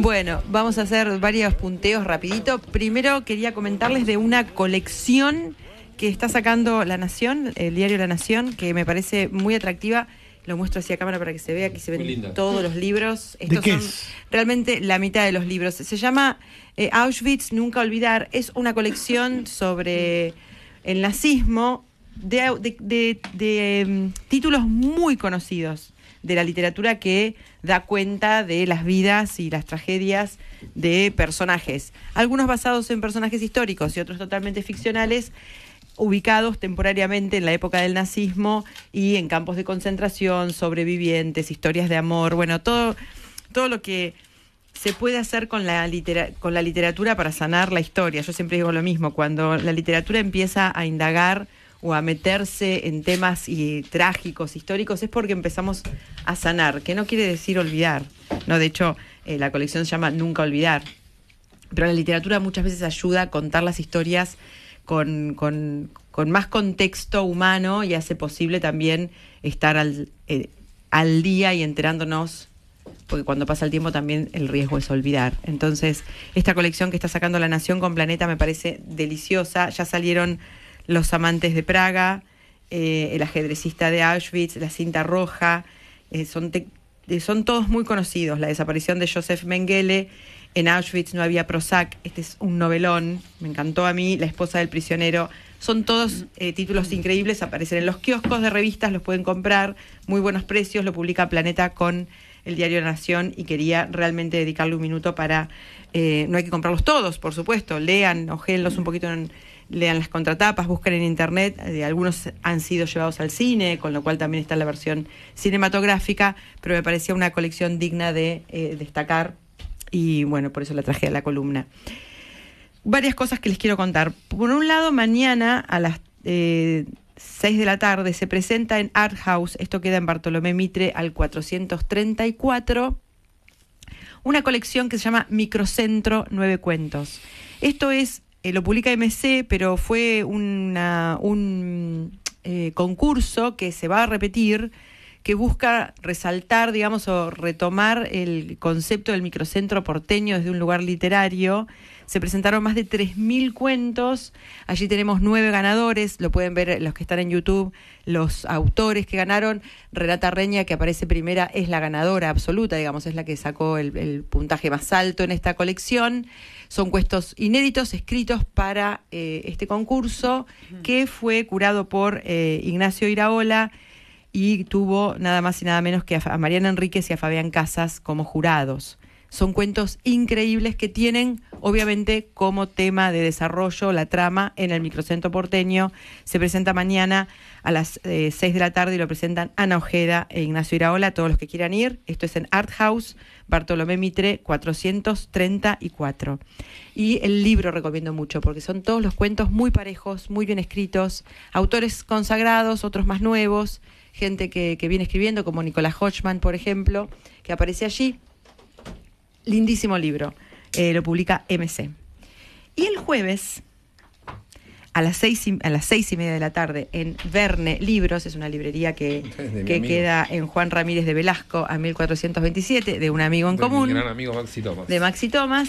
Bueno, vamos a hacer varios punteos rapidito. Primero quería comentarles de una colección que está sacando La Nación, el diario La Nación, que me parece muy atractiva. Lo muestro así a cámara para que se vea, aquí se ven todos los libros. Estos son es? realmente la mitad de los libros. Se llama eh, Auschwitz, Nunca Olvidar. Es una colección sobre el nazismo de mm, títulos muy conocidos de la literatura que da cuenta de las vidas y las tragedias de personajes, algunos basados en personajes históricos y otros totalmente ficcionales ubicados temporariamente en la época del nazismo y en campos de concentración, sobrevivientes, historias de amor, bueno, todo, todo lo que se puede hacer con la, con la literatura para sanar la historia. Yo siempre digo lo mismo, cuando la literatura empieza a indagar o a meterse en temas trágicos, históricos, es porque empezamos a sanar, que no quiere decir olvidar. No, de hecho, eh, la colección se llama Nunca Olvidar. Pero la literatura muchas veces ayuda a contar las historias con, más contexto humano y hace posible también estar al, eh, al día y enterándonos porque cuando pasa el tiempo también el riesgo es olvidar. Entonces, esta colección que está sacando La Nación con Planeta me parece deliciosa. Ya salieron los amantes de Praga, eh, El ajedrecista de Auschwitz, La cinta roja, eh, eh, son, todos muy conocidos. La desaparición de Josef Mengele, en Auschwitz no había Prozac, este es un novelón, me encantó a mí, La esposa del prisionero. Son todos títulos increíbles, aparecen en los kioscos de revistas, los pueden comprar, muy buenos precios, lo publica Planeta con el diario La Nación y quería realmente dedicarle un minuto para, no hay que comprarlos todos, por supuesto, lean, ojéenlos un poquito en, lean las contratapas, busquen en internet, eh, algunos han sido llevados al cine, con lo cual también está la versión cinematográfica, pero me parecía una colección digna de eh, destacar y bueno, por eso la traje a la columna. Varias cosas que les quiero contar. Por un lado, mañana a las... 6 eh, de la tarde se presenta en Art House, esto queda en Bartolomé Mitre al 434, una colección que se llama Microcentro Nueve Cuentos. Esto es eh, lo publica MC, pero fue un eh, concurso que se va a repetir que busca resaltar, digamos, o retomar el concepto del microcentro porteño desde un lugar literario. Se presentaron más de 3.000 cuentos. Allí tenemos nueve ganadores. Lo pueden ver los que están en YouTube, los autores que ganaron. Renata Reña, que aparece primera, es la ganadora absoluta, digamos, es la que sacó el, puntaje más alto en esta colección. Son cuentos inéditos escritos para eh, este concurso que fue curado por eh, Ignacio Iraola y tuvo nada más y nada menos que a Mariana Enríquez y a Fabián Casas como jurados. Son cuentos increíbles que tienen, obviamente, como tema de desarrollo la trama en el microcentro porteño. Se presenta mañana a las eh, seis 6 de la tarde y lo presentan Ana Ojeda e Ignacio Iraola. Todos los que quieran ir, esto es en Art House, Bartolomé Mitre 434. Y el libro recomiendo mucho porque son todos los cuentos muy parejos, muy bien escritos, autores consagrados, otros más nuevos gente que, viene escribiendo, como Nicolás Hochman, por ejemplo, que aparece allí. Lindísimo libro, eh, lo publica MC. Y el jueves, a las, seis y, a las seis y media de la tarde, en Verne Libros, es una librería que, queda en Juan Ramírez de Velasco, a 1427, de un amigo en común. Mi gran amigo Maxi Tomás. De Maxi Tomás.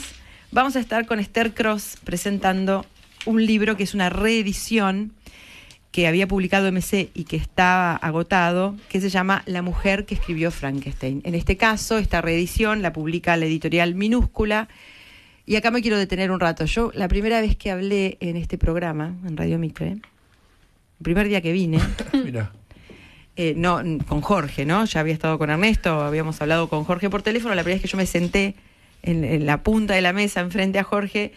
Vamos a estar con Esther Cross presentando un libro que es una reedición que había publicado MC y que estaba agotado, que se llama La mujer que escribió Frankenstein. En este caso, esta reedición la publica la editorial Minúscula. Y acá me quiero detener un rato. Yo, la primera vez que hablé en este programa, en Radio Micre, el primer día que vine, eh, no, con Jorge, ¿no? Ya había estado con Ernesto, habíamos hablado con Jorge por teléfono. La primera vez que yo me senté en, en la punta de la mesa, enfrente a Jorge,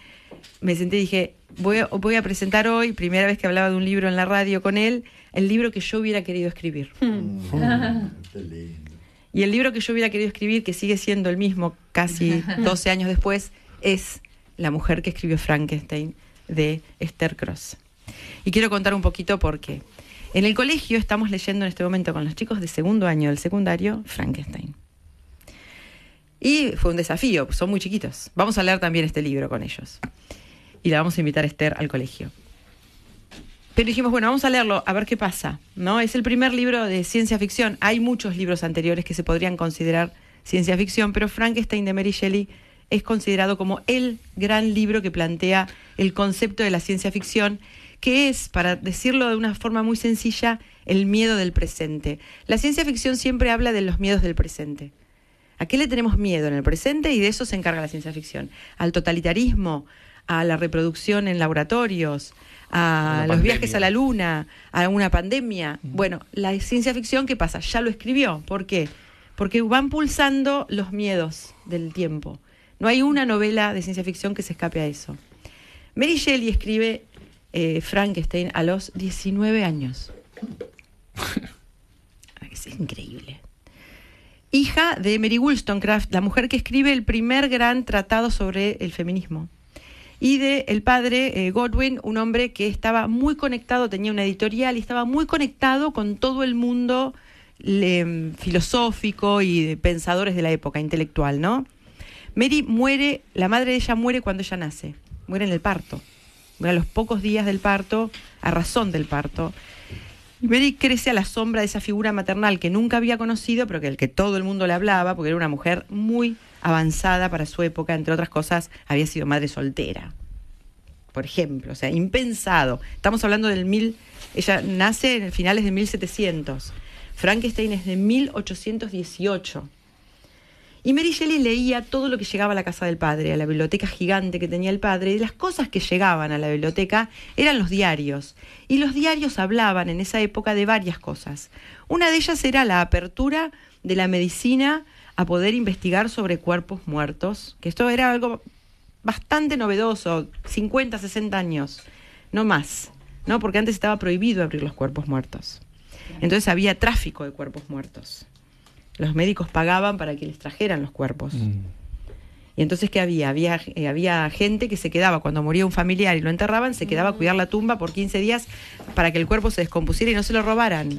me senté y dije, voy a, presentar hoy, primera vez que hablaba de un libro en la radio con él, el libro que yo hubiera querido escribir. y el libro que yo hubiera querido escribir, que sigue siendo el mismo casi 12 años después, es La mujer que escribió Frankenstein de Esther Cross. Y quiero contar un poquito por qué. En el colegio estamos leyendo en este momento con los chicos de segundo año del secundario Frankenstein. Y fue un desafío, son muy chiquitos. Vamos a leer también este libro con ellos y la vamos a invitar a Esther al colegio. Pero dijimos, bueno, vamos a leerlo, a ver qué pasa, ¿no? Es el primer libro de ciencia ficción. Hay muchos libros anteriores que se podrían considerar ciencia ficción, pero Frankenstein de Mary Shelley es considerado como el gran libro que plantea el concepto de la ciencia ficción, que es, para decirlo de una forma muy sencilla, el miedo del presente. La ciencia ficción siempre habla de los miedos del presente. ¿A qué le tenemos miedo en el presente? Y de eso se encarga la ciencia ficción. Al totalitarismo, a la reproducción en laboratorios, a los viajes a la luna, a una pandemia. Bueno, la ciencia ficción, ¿qué pasa? Ya lo escribió. ¿Por qué? Porque van pulsando los miedos del tiempo. No hay una novela de ciencia ficción que se escape a eso. Mary Shelley escribe eh, Frankenstein a los 19 años. es increíble. Hija de Mary Wollstonecraft, la mujer que escribe el primer gran tratado sobre el feminismo y del el padre eh, Godwin, un hombre que estaba muy conectado, tenía una editorial y estaba muy conectado con todo el mundo em, filosófico y pensadores de la época, intelectual, ¿no? Mary muere, la madre de ella muere cuando ella nace, muere en el parto, muere a los pocos días del parto, a razón del parto. Mary crece a la sombra de esa figura maternal que nunca había conocido, pero que el que todo el mundo le hablaba, porque era una mujer muy avanzada para su época, entre otras cosas, había sido madre soltera. Por ejemplo, o sea, impensado. Estamos hablando del mil. Ella nace en finales de 1700. Frankenstein es de 1818. Y Mary Shelley leía todo lo que llegaba a la casa del padre, a la biblioteca gigante que tenía el padre, y las cosas que llegaban a la biblioteca eran los diarios. Y los diarios hablaban en esa época de varias cosas. Una de ellas era la apertura de la medicina a poder investigar sobre cuerpos muertos, que esto era algo bastante novedoso, 50, 60 años, no más, ¿no? Porque antes estaba prohibido abrir los cuerpos muertos. Entonces había tráfico de cuerpos muertos. Los médicos pagaban para que les trajeran los cuerpos. Mm. Y entonces, ¿qué había? Había, eh, había gente que se quedaba, cuando moría un familiar y lo enterraban, se quedaba a cuidar la tumba por 15 días para que el cuerpo se descompusiera y no se lo robaran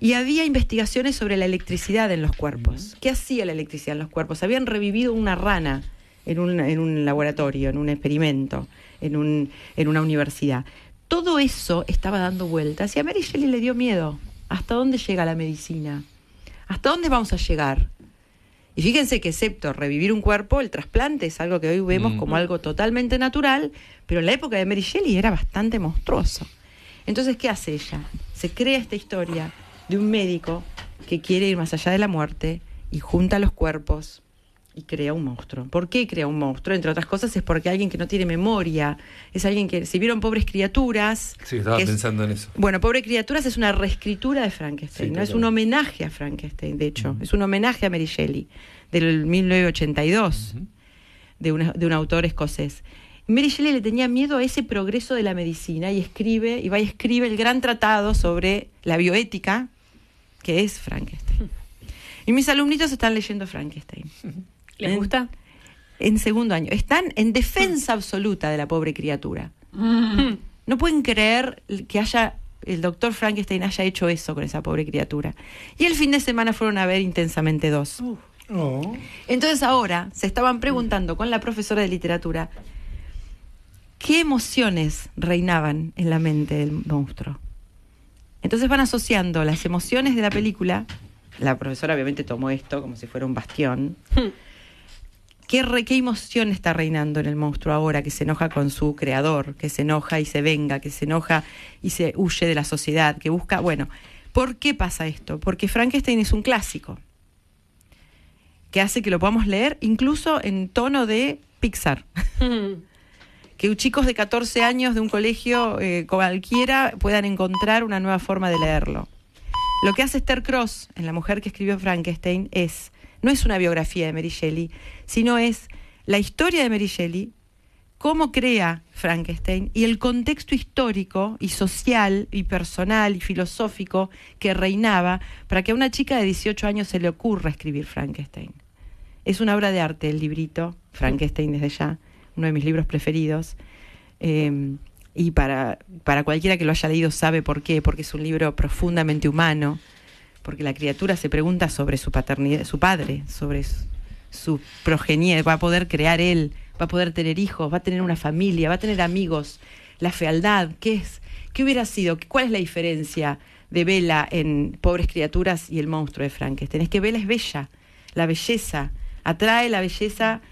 y había investigaciones sobre la electricidad en los cuerpos. ¿Qué hacía la electricidad en los cuerpos? Habían revivido una rana en un, laboratorio, en un experimento, en, una universidad. Todo eso estaba dando vueltas y a Mary Shelley le dio miedo. ¿Hasta dónde llega la medicina? ¿Hasta dónde vamos a llegar? Y fíjense que excepto revivir un cuerpo, el trasplante es algo que hoy vemos como algo totalmente natural, pero en la época de Mary Shelley era bastante monstruoso. Entonces, ¿qué hace ella? Se crea esta historia de un médico que quiere ir más allá de la muerte y junta los cuerpos y crea un monstruo. ¿Por qué crea un monstruo? Entre otras cosas es porque alguien que no tiene memoria, es alguien que si vieron pobres criaturas. Sí, estaba pensando en eso. Bueno, pobres criaturas es una reescritura de Frankenstein, ¿no? es un homenaje a Frankenstein, de hecho, es un homenaje a Mary Shelley del 1982 de, de un autor escocés. Mary Shelley le tenía miedo a ese progreso de la medicina y escribe y va y escribe el gran tratado sobre la bioética que es Frankenstein. Y mis alumnitos están leyendo Frankenstein. ¿Les gusta? En segundo año. Están en defensa absoluta de la pobre criatura. Mm. No pueden creer que haya el doctor Frankenstein haya hecho eso con esa pobre criatura. Y el fin de semana fueron a ver intensamente dos. Oh. Oh. Entonces ahora se estaban preguntando con la profesora de literatura qué emociones reinaban en la mente del monstruo. Entonces van asociando las emociones de la película, la profesora obviamente tomó esto como si fuera un bastión, hmm. ¿Qué, emoción está reinando en el monstruo ahora que se enoja con su creador, que se enoja y se venga, que se enoja y se huye de la sociedad, que busca... Bueno, ¿por qué pasa esto? Porque Frankenstein es un clásico que hace que lo podamos leer incluso en tono de Pixar. Hmm que chicos de 14 años de un colegio eh, cualquiera puedan encontrar una nueva forma de leerlo. Lo que hace Esther Cross en La mujer que escribió Frankenstein es, no es una biografía de Mary Shelley, sino es la historia de Mary Shelley, cómo crea Frankenstein y el contexto histórico y social y personal y filosófico que reinaba para que a una chica de 18 años se le ocurra escribir Frankenstein. Es una obra de arte el librito, Frankenstein desde ya, uno de mis libros preferidos. Eh, y para, para cualquiera que lo haya leído sabe por qué, porque es un libro profundamente humano, porque la criatura se pregunta sobre su paternidad, su padre, sobre su, progenie, va a poder crear él, va a poder tener hijos, va a tener una familia, va a tener amigos, la fealdad, ¿qué es? ¿Qué hubiera sido? ¿Cuál es la diferencia de Vela en Pobres Criaturas y el monstruo de Frankenstein? Es que Vela es bella, la belleza, atrae la belleza,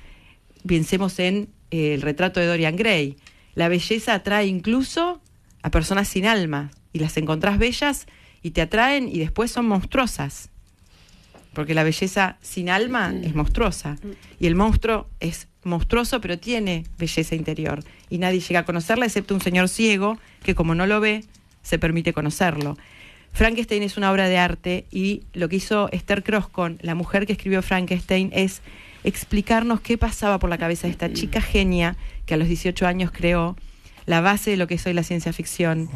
pensemos en el retrato de Dorian Gray. La belleza atrae incluso a personas sin alma y las encontrás bellas y te atraen y después son monstruosas. Porque la belleza sin alma es monstruosa y el monstruo es monstruoso pero tiene belleza interior y nadie llega a conocerla excepto un señor ciego que como no lo ve se permite conocerlo. Frankenstein es una obra de arte y lo que hizo Esther Cross con la mujer que escribió Frankenstein es explicarnos qué pasaba por la cabeza de esta chica genia que a los 18 años creó la base de lo que es hoy la ciencia ficción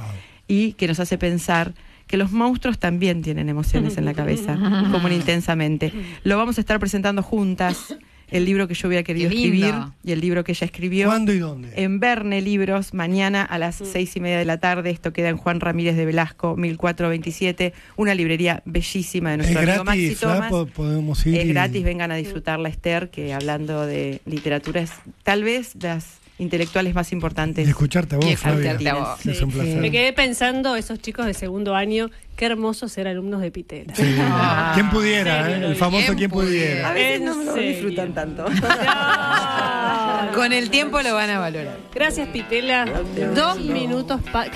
y que nos hace pensar que los monstruos también tienen emociones en la cabeza, como intensamente. Lo vamos a estar presentando juntas el libro que yo hubiera querido escribir y el libro que ella escribió. ¿Cuándo y dónde? En Verne Libros, mañana a las mm. seis y media de la tarde. Esto queda en Juan Ramírez de Velasco, 1427. Una librería bellísima de nuestro es amigo gratis, Maxi podemos ir es gratis, vengan a disfrutarla, Esther, que hablando de literatura tal vez las intelectuales más importantes. escucharte a vos, Me quedé pensando, esos chicos de segundo año, qué hermoso ser alumnos de Pitela. Sí. Ah, ¿Quién pudiera? Eh? El famoso ¿quién, pudiera? A veces no se disfrutan tanto. Con el tiempo lo van a valorar. Gracias, Pitela. Dos minutos. para.